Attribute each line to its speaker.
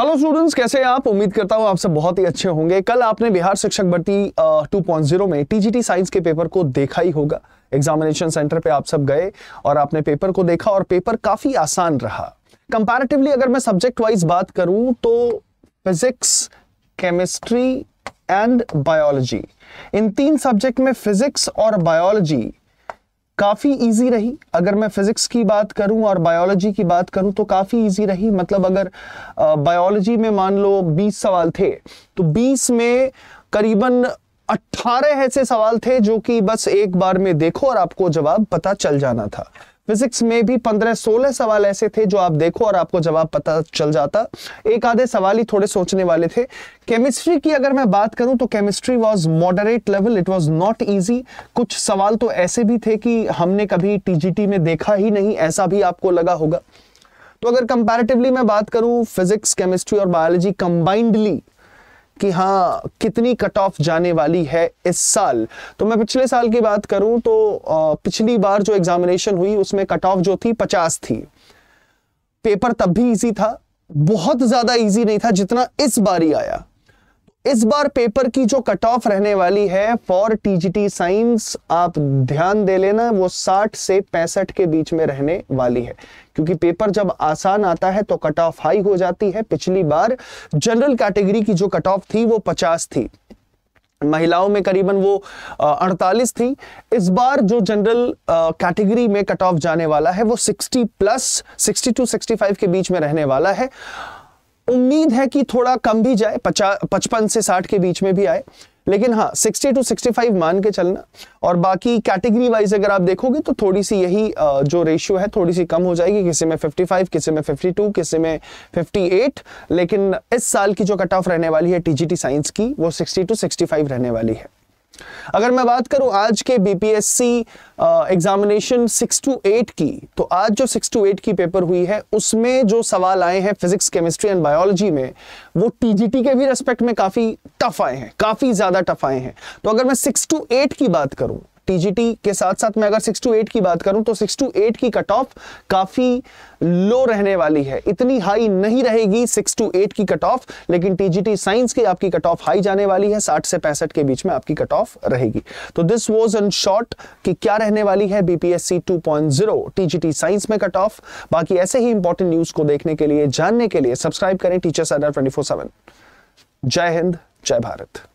Speaker 1: hello students कैसे हैं आप उम्मीद करता हूं आप सब बहुत ही अच्छे होंगे कल आपने बिहार शिक्षक भर्ती टू पॉइंट जीरो में टीजीटी साइंस के पेपर को देखा ही होगा एग्जामिनेशन सेंटर पे आप सब गए और आपने पेपर को देखा और पेपर काफी आसान रहा कंपैरेटिवली अगर मैं सब्जेक्ट वाइज बात करूं तो फिजिक्स केमिस्ट्री एंड बायोलॉजी इन तीन सब्जेक्ट में फिजिक्स और बायोलॉजी काफ़ी इजी रही अगर मैं फिज़िक्स की बात करूं और बायोलॉजी की बात करूं तो काफ़ी इजी रही मतलब अगर बायोलॉजी में मान लो 20 सवाल थे तो 20 में करीबन 18 ऐसे सवाल थे जो कि बस एक बार में देखो और आपको जवाब पता चल जाना था फिजिक्स में भी पंद्रह सोलह सवाल ऐसे थे जो आप देखो और आपको जवाब पता चल जाता एक आधे सवाल ही थोड़े सोचने वाले थे केमिस्ट्री की अगर मैं बात करूं तो chemistry was moderate level it was not easy कुछ सवाल तो ऐसे भी थे कि हमने कभी टीजीटी में देखा ही नहीं ऐसा भी आपको लगा होगा तो अगर कंपेरेटिवली मैं बात करूं फिजिक्स केमिस्ट्री और बायोलॉजी कंबाइंडली कि हाँ कितनी कट ऑफ जाने वाली है इस साल तो मैं पिछले साल की बात करूं तो पिछली बार जो एग्जामिनेशन हुई उसमें कट ऑफ जो थी पचास थी पेपर तब भी इजी था बहुत ज्यादा इजी नहीं था जितना इस बार ही आया इस बार पेपर की जो कट ऑफ रहने वाली है फॉर टीजीटी साइंस आप ध्यान दे लेना वो 60 से पैंसठ के बीच में रहने वाली है क्योंकि पेपर जब आसान आता है तो कट ऑफ हाई हो जाती है पिछली बार जनरल कैटेगरी की जो कट ऑफ थी वो 50 थी महिलाओं में करीबन वो अड़तालीस थी इस बार जो जनरल कैटेगरी में कट ऑफ जाने वाला है वो 60 प्लस 60 टू 65 के बीच में रहने वाला है उम्मीद है कि थोड़ा कम भी जाए पचपन से साठ के बीच में भी आए लेकिन हाँ सिक्सटी टू सिक्सटी फाइव मान के चलना और बाकी कैटेगरी वाइज अगर आप देखोगे तो थोड़ी सी यही जो रेशियो है थोड़ी सी कम हो जाएगी किसी में फिफ्टी फाइव किसी में फिफ्टी टू किसी में फिफ्टी एट लेकिन इस साल की जो कट ऑफ रहने वाली है टीजीटी साइंस की वो सिक्सटी टू सिक्सटी फाइव रहने वाली है अगर मैं बात करूं आज के BPSC examination six to eight की तो आज जो सिक्स टू एट की पेपर हुई है उसमें जो सवाल आए हैं फिजिक्स केमिस्ट्री एंड बायोलॉजी में वो टीजीटी के भी रेस्पेक्ट में काफी टफ आए हैं काफी ज्यादा टफ आए हैं तो अगर मैं सिक्स टू एट की बात करूं टीजीटी के साथ साथ मैं अगर सिक्स टू एट की बात करूं तो सिक्स टू एट की कट ऑफ काफी लो रहने वाली है इतनी हाई नहीं रहेगी सिक्स टू एट की कट ऑफ लेकिन टीजीटी साइंस की आपकी कट ऑफ हाई जाने वाली है साठ से पैंसठ के बीच में आपकी कट ऑफ रहेगी तो दिस वॉज इन शॉर्ट कि क्या रहने वाली है बीपीएससी 2.0 टीजीटी साइंस में कट ऑफ बाकी ऐसे ही इंपॉर्टेंट न्यूज को देखने के लिए जानने के लिए सब्सक्राइब करें टीचर सरदार ट्वेंटी फोर जय हिंद जय भारत